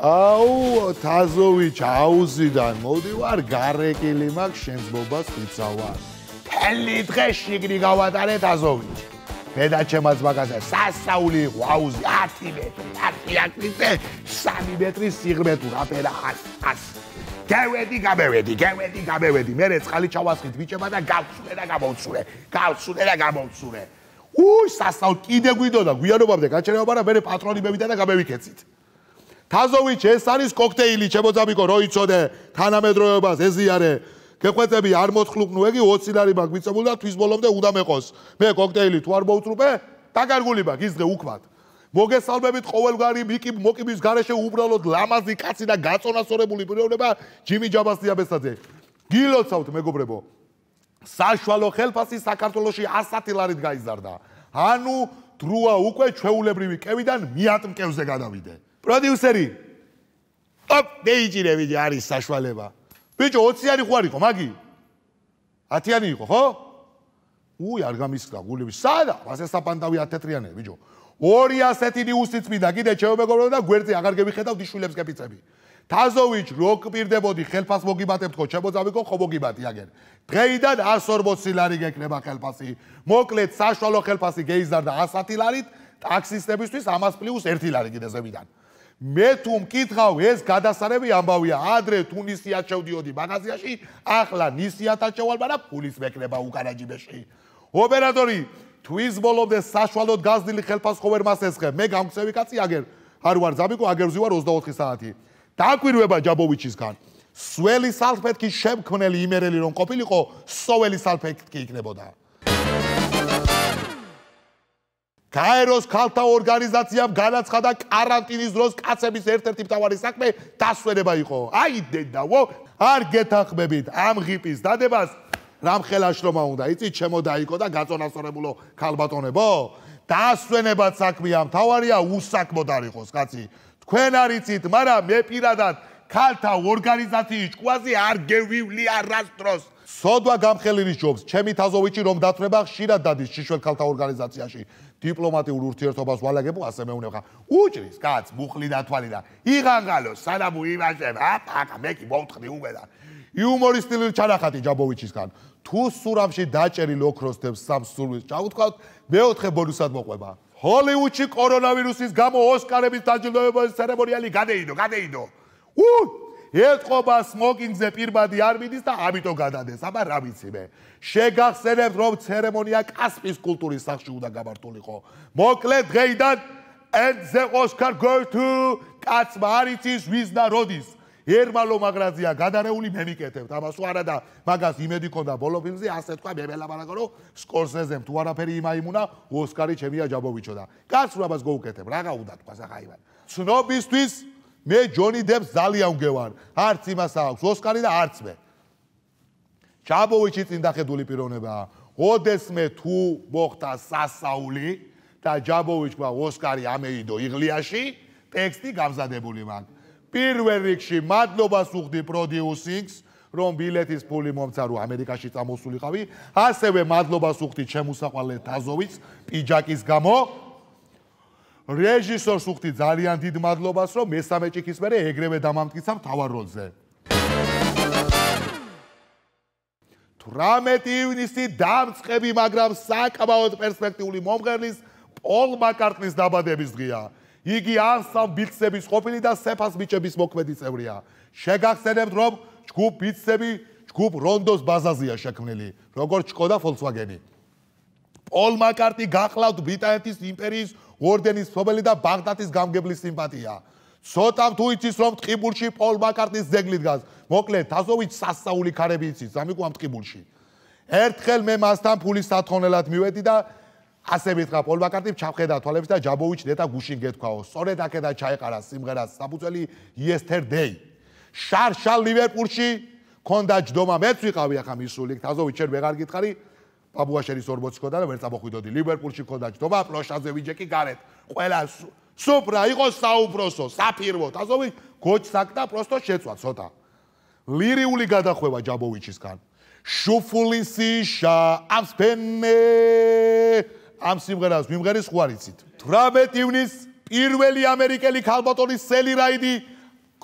აუ თაზოვიჩ აუზიდან მოდივარ გარეკილი მაგ შენს ბობას ვიცავა ფელი დღე შიგრი გავატარე თაზოვიჩ ბედა ჩემაც მაგაზე სასაული იყო აუზი 10 მეტრი 10 აკვიზე 3 მეტრი სიღრმე თუ რაფერა ას ას გავედი გამევედი გავედი გამევედი მე წყალი ჩავასხით ბიჭება და გავცურე და გამოვცურე გავცურე და გამოვცურე უი სასაულ კიდე გვიდოდა გვიანობამდე გაჩერებობა და მე პატრონი მევიდა და გამევიქეცით თაზოვიჩ ეს არის კოქტეილი ჩემო ძაბიკო რო იცოდე თანამედროვეობას ეზიარე გეყვეწები არ მოთხლუკნუ ეგი 20 ლარი მაგ მიწებული და თვის ბოლომდე უნდა მეყოს მე კოქტეილი თუ არ მოვწრუპე დაგარგული მაგ ის დღე უკვათ მოგესალმებით ყოველგვარი მიკი მოკიბის garaშე უბრალოდ ლამაზი კაცი და გაწონასწორებული პიროვნება ჯიმი ჯაბასია ბესაძე გილოცავთ მეგობრებო საშვალო ხელფასი საქართველოსი 110 ლარით გაიზარდა ანუ დროა უკვე ჩეულებრივი კევიდან მიატმკევზე გადავიდე პროდიუსერი ოპ დეიჯინე ვიდი არის საშვალება ბიჭო 20-იანი ხوار იყო მაგი 10-იანი იყო ხო უი არ გამისკა გულები სადა მასე საპანდავი 10-იანი ბიჭო 200-ით ნიუსიც მინდა კიდე ჩეობეგობრო და გვერდზე აღარ გებიხედავ დიშულებს გეფიცები თაზოვიჩ როკ პირდებოდი ხელფას მოგიბატებთ ხო ჩემოძავიკო ხო მოგიბატი აგერ დღეიდან 140 ლარი გეკნება ხელფასი მოკლედ საშუალო ხელფასი გეიზარდა 110 ლარით ტაქსისტებისთვის ამას პლუს 1 ლარი კიდე ზევიდან მე თუ მკითხავ ეს გადასარევი ამბავია ადრე თუნისია ჩავდიოდი მაღაზიაში ახლა ნისიათა ჩავალბა და ფულის მეკნება უკანაჯიბეში ოპერატორი თვის ბოლომდე საშუალოდ გაზდილი ხელფასხოვერ მას ესხე მე გამწევი კაცი აგერ არ ვარ ზაბიკო აგერ ვზივარ 24 საათი დაკვირვება ჯაბოვიჩისგან სველი სალფეთკი შემქმნელი იმერელი რომ ყოფილიყო სოველი სალფეთკი იქნებოდა გაეროს ხალთა ორგანიზაციამ განაცხადა каранტინის დროს კაცების ერთ-ერთი მთავარი საქმე დასვენება იყო. აი დედაო, არ გეთახმებით ამ ღიპის დადებას რამ ხელაშრომა უნდა? იცით ჩემო დაიკო და გაწონასწორებულო ქალბატონებო? დასვენება საქმეა, მთავარია უსაქმოდ არიყოს, კაცი. თქვენ არ იცით, მაგრამ მე პირადად ხალთა ორგანიზაციის ჭკუაზე არ გევივლი არასდროს. სოდვა გამხელირის ჯობს, ჩემი თაზოვიჩი რომ დათრება ხშირად დადის შიშველ ხალთა ორგანიზაციაში. დიპლომატიურ ურთიერთობას ვალაგებო, ასე მეუნე ხა. უჭრის კაც, მუხლი და თვალი და იღანღალო, სანამ უიმაჟებ, აპაკა, მე კი მოვთხრი უკვე და იუმორისტული ჩანახატი ჯაბოვიჩისგან. თუ სურამში დაჭერილ ოქროსთებს სამსურვის ჩაუთქავთ, მეოთხე ბონუსად მოყვება. ჰოლივუდში კორონავირუსის გამო ოსკარების დაჯილდოების ცერემონიალი გადაიდო, გადაიდო. უჰ ეთყობა სმოკინგზე პირბადი არ მიდის და ამიტომ გადადეს. აბა რა ვიცი მე. შეგახსენებთ რომ ცერემონია კასპის კულტურის სახლში უნდა გამართულიყო. მოკლე დღეიდან and the Oscar goes to კაცმა არ იცის ვის და როდის. ერმალო მაგრაძია გადარეული მე მიკეთებთ ამას უარა და მაგას იმედი ქონდა ბოლო ფილმზე ასე თქვა მე ველაპარაკო რომ სკორსეზემ თუ არაფერი იმაიმუნა ოსკარი ჩემია ჯაბოვიჩო და კაცს რაბას გოუკეთებ რა გაუდათქვა საღაივად ცნობისთვის მე ჯონი დებს ძალიან გვევარ. არც იმას აქვს ოსკარი და არც მე. ჯაბოვიჩი წინდა ხედული პიროვნებაა. ოდესმე თუ მოხდა სასაული და ჯაბოვიჩმა ოსკარი ამეიდო იღლიაში, ტექსტი გამზადებული მან. პირველ რიგში მადლობას უხდი პროდიუსინგს, რომ ბილეთის ფული მომცა რომ ამერიკაში წამოსულიყავი. ასევე მადლობას უხდი ჩემ უსაყვარლეს დაზოვის პიჯაკის გამო, რეჟისორს უხდი ძალიან დიდ მადლობას, რომ მესამე ჭიქის მერე ეგრევე დამამტკიცა მთავარ როლზე. 18 ივნისი დამწყები, მაგრამ საკმაოდ პერსპექტიული მომღერლის პოლ მაკარტნის დაბადების დღეა. იგი ასამ ბიცების ყოფილი და სეფას ბიჭების მოქმედი წევრია. შეგახსენებთ, რომ ჯგუფ ბიცები ჯგუფ რონდოს ბაზაზეა შექმნილი, როგორც შკოდა ფოლკსვაგენი. პოლ მაკარტი გახლავთ ბიტანეთის იმპერიის ორდენის მფლობელი და ბაღდადის გამგებლის სიმპათია. ცოტამ თუ იცის რომ ტყიბულში პოლ მაკარტის ძეგლი დგას. მოკლედ დაზოვით სასაული ქარები იცის ამიყვამ ტყიბულში. ერთხელ მე მასთან ფულის სათხოვნელად მივედი და ასე ვითხრა პოლ მაკარტი ჩავხედა თვალებს და ჯაბოვიჩ დედა გუშინ გეთქვაო. სწორედ აქედა ჩაეყარა სიმღერას საფუძველი yesterday. შარშალ ლივერპულში კონდა ჯდომა მეც ვიყავი ახლა მისული თაზოვი ჩვენ ვეღარ გითხარი პაბუაშერის 40 ქონდა და ვერ წამოხვიდოდი ლივერპულში ქონდა ჯდობა პროშაზე ვიჯეკი გარეთ ყველა სუფრა იყო საუბროსო საფირმო აზოვი გოჩსაკ და პროსტო შეცვა ცოტა ლირიული გადახვევა ჯაბოვიჩისგან შუფულისიშა ამსფენე ამ სიმღერას მიმღერის ხوارიცით 18 ივნის პირველი ამერიკელი ქალბატონი სელი რაიდი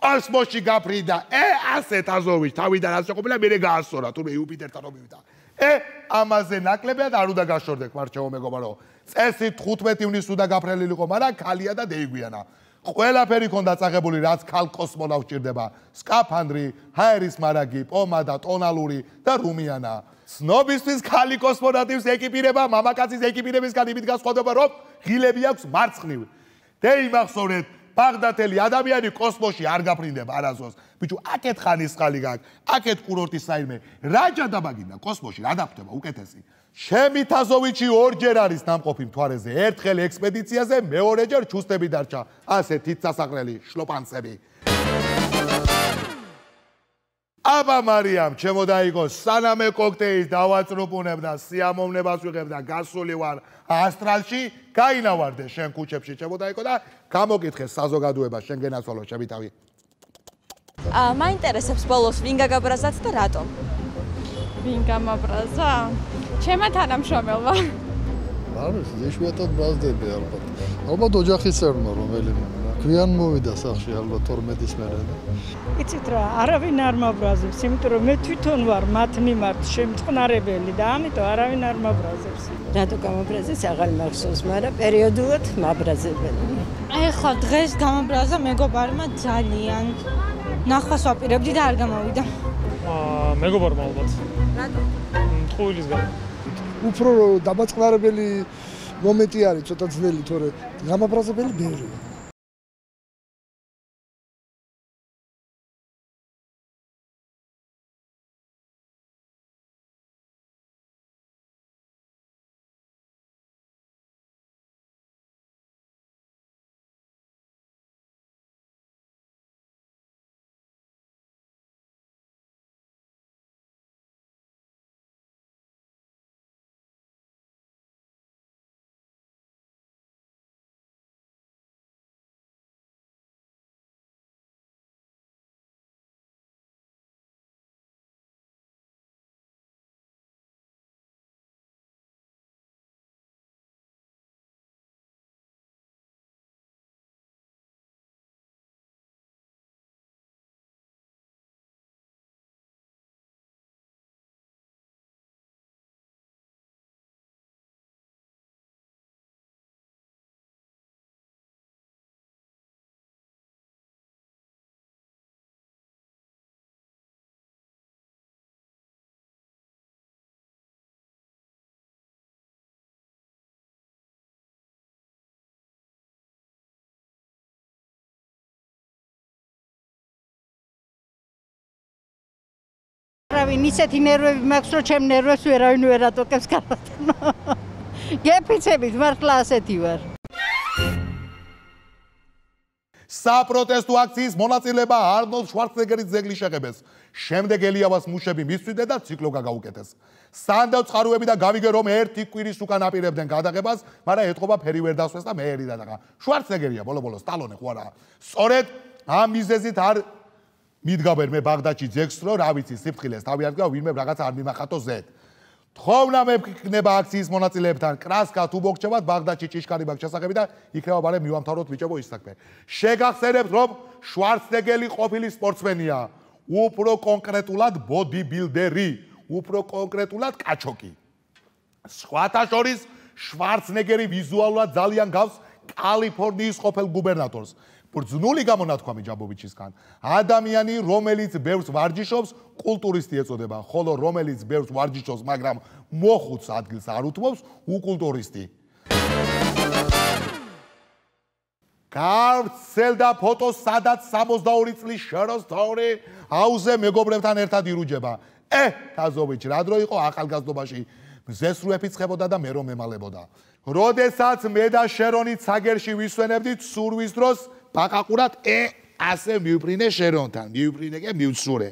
კოსმოსში გაფრინდა ე ასეთ აზოვი თავიდან ასე ყოფილა მე რე გაასწორა თუმე იუპიტერთან მომივიდა ე ამაზე ნაკლებად არ უნდა გაშორდეთ მარჩეო მეგობარო წესი 15 ივნისს უნდა გაფრელილიყო მაგრამ ქალია და დეიგვიანა ყველაფერი ქონდა წაღებული რაც ქალ კოსმონავტ ჭირდება სკაფანდრი ჰაერის მარაგი პომადა ტონალური და რუმიანა სნობისთვის ქალი კოსმონავტის ეკიპირება მამაკაცის ეკიპირებისგან იმით განსხვავდება რომ ღილები აქვს მარცხნივ დეი მახსოვრეთ ბაღდათელი ადამიანი კოსმოსში არ გაფრინდება არასოდეს ბიჭო, აკეთ ხანის ხალი გაკ, აკეთ კურორტის საერთმე. რა ჯადაბაგინა კოსმოსში, რა დაფტება უკეთესი. შემი თაზოვიჩი ორჯერ არის დამყოფი მთვარეზე, ერთხელ ექსპედიციაზე, მეორეჯერ ჩუსტები დარჩა. ასე თით სასაყრელი შლოპანცები. აბა მარიამ, ჩემო დაიგო, სანამე კოქტეილს დავაწრუპუნებ და სიამოვნებას ვიღებ და გასული ვარ ასტრალში, გაინავარდე შენ ქუჩებში, ჩემო დაიგო და გამოგიქხე საზოგადოება შენ გენაცვალო, შევიტავი. მაინტერესებს ბოლოს ვინ გაგაბრაზაც და რატომ? ვინ გამაბრაზა? ჩემთან თანამშრომელმა. ბავშვს ზეშუატად ბრაზდები ალბათ. ალბათ ოჯახის წევრმა რომელიმე გვიან მოვიდა სახლში ალბათ 12-ის მერე. იცით რა, არავინ არ მაბრაზებს, იმიტომ რომ მე თვითონ ვარ მათ მიმართ შემწყნარებელი და ამიტომ არავინ არ მაბრაზებს. რატო გამაბრაზეს აღარ მახსოვს, მაგრამ პერიოდულად მაბრაზებდნენ. ეხლა დღეს გამაბრაზა მეგობარმა ძალიან. ნახვას ვაპირებდი და არ გამოვიდა. აა მეგობარმა ალბათ. რატო? ტყუილისგან. უფრო დაბაწყნარებელი მომენტი არის, ცოტა ძნელი, თორე გამაბრაზებელი ბევრია. არავინ ისეთი ნერვები მაქვს რომ ჩემ ნერვებს ვერავინ ვერ ატოკებს გარდათან გეფიცებით მართლა ასეთი ვარ საპროტესტო აქციის მონაწილეობა არნოლდ შვარცნეგერის ძეგლის შეღებეს შემდეგ ელიავას მუშები მისვიდე და ციკლო გაგაუკეთეს სანდო წყარუები და გავიგე რომ ერთი კვირის უკან აპირებდნენ გადაღებას მაგრამ ეთყობა ფერი ვერ დასვეს და მე ერიდა და ხა შვარცნეგერია ბოლო-ბოლო სტალონი ხო არა სწორედ ამ მიზეზით არ მიდგავენ მე ბაღდადში ზექსრო, რა ვიცი, სიფხილეს თავი ადგა, ვინმე რაღაც არ მიმახათო ზეთ. თხოვნა მეკნება აქციის მონაწილეებთან, კრასკა თუ მოგჩებათ ბაღდადში ჭიშკარი ბაქ შესახები და იქნება მალე მივამთავროთ მიჭებო ის საქმე. შეგახსენებთ რომ შვარცნეგელი ყოფილი სპორტსმენია, უფრო კონკრეტულად ბოდიბილდერი, უფრო კონკრეტულად კაჩოკი. სხვათა შორის შვარცნეგერი ვიზუალურად ძალიან გავს კალიფორნიის ყოფილ გუბერნატორს. ბრძნული გამონათქვამი ჯაბობიჩისგან ადამიანი რომელიც ბევრს ვარჯიშობს კულტურისტი ეწოდება ხოლო რომელიც ბევრს ვარჯიშობს მაგრამ მოხუც ადგილს არ უთმობს უკულტურისტი გავრცელდა ფოტო სადაც 62 წლის შროსთორი აუზე მეგობრებთან ერთად იрудჯება ე თაზოვიჩ რა დრო იყო ახალგაზრდობაში მზესრუეფი წხებოდა და მე რომ მემალებოდა როდესაც მე და შერონი ცაგერში ვისვენებდით სურვის დროს პაკაკურად ე ასე მიუფრინე შერონთან, მიუფრინე კი მიუცურე.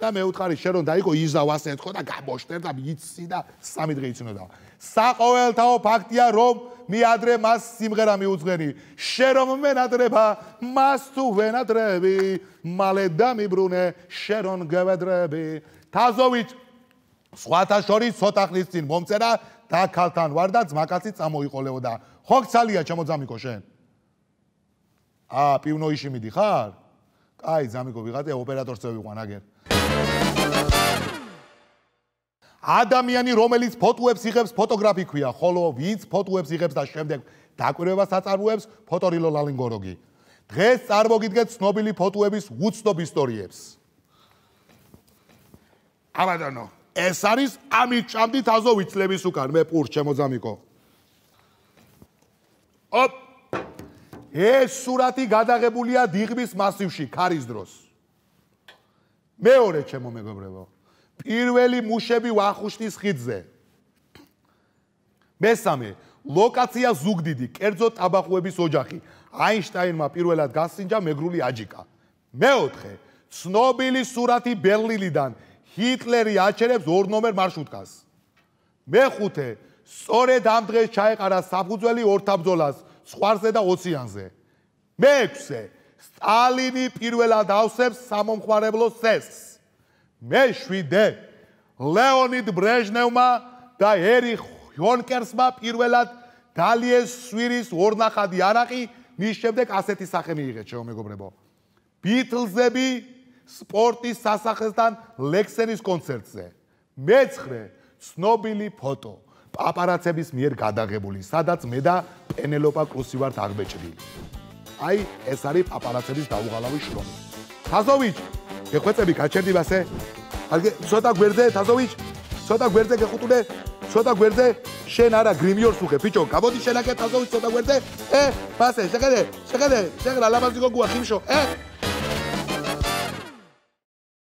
და მე ვთქარი შერონ დაიკო იზავ ასე თქო და გამოშტერ და იცი და სამი დღე იცინოდა. საყოველთაო ფაქტია რომ მიადრე მას სიმღერა მიუძღენი. შერომ მენადრება მას თუ ვენადრები, მალე დამიბრუნე შერონ გავადრები. თაზოვით სხვათა შორის ცოტახნის წინ მომწერა და ქალთან ვარ და ძმაკაცი წამოიყოლეოდა. ხო გცალია ჩემო ძამიკო შენ? აა პივნოიში მიდიხარ? კაი, ზამიკო ვიღატე ოპერატორს წევიყვან აგერ. ადამიანი რომელიც ფოტოებს იღებს, ფოტოგრაფი ქვია, ხოლო ვინც ფოტოებს იღებს და შემდეგ დაკვირვებას აწარმოებს, ფოტორილო ლალინგოროგი. დღეს წარმოგიდგენთ ცნობილი ფოტოების უცნობ ისტორიებს. აბადანო, ეს არის ამით ჭამდით აზოვი წლების უკან მე პურს ჩემო ზამიკო. ოპ ეს სურათი გადაღებულია დიღმის მასივში ქარის დროს. მეორე ჩემო მეგობრებო, პირველი მუშები ვახუშტის ხიძზე. მესამე, ლოკაცია ზუგდიდი, კერძო табаხუების ოჯახი. აინშტაინმა პირველად გასინჯა მეგრული აჯიკა. მეოთხე, ცნობილი სურათი ბერლინიდან, ჰიტლერი აჩერებს ორ ნომერ მარშრუტკას. მეხუთე, სწორედ ამ დღეს ჩაეყარა საფუძველი ორთაბძოლას, ზღვარზე და ოციანზე. მეექვსე, სტალინი პირველად ავსებს სამომხმარებლო წესს. მეშვიდე, ლეონიდ ბრეჟნევმა და ერიხ იონკერსმა პირველად დალიეს სვირის ორნახადი араყი მის შემდეგ ასეთი სახე მიიღეთ, შეომეგობრებო. ბიტლზები სპორტის სასახლესთან ლექსენის კონცერტზე. მეცხრე, ცნობილი ფოტო. პაპარაცების მიერ გადაღებული, სადაც მე და პენელოპა კრუსი ვართ აღბეჭდილი. აი, ეს არის პაპარაცების დაუღალავი შრომა. თაზოვიჩ, გეხვეწები გაჩერდი ასე? აი, ცოტა გვერდზე თაზოვიჩ, ცოტა გვერდზე გეხუტუნე, ცოტა გვერდზე შენ არა გრიმიორს უხე, ბიჭო, გამოდი შენ აკეთე თაზოვიჩ ცოტა გვერდზე. ე, ასე, შეგეძე, შეგეძე, შეგრა ლამაზი გოგოა ხიმშო, ე?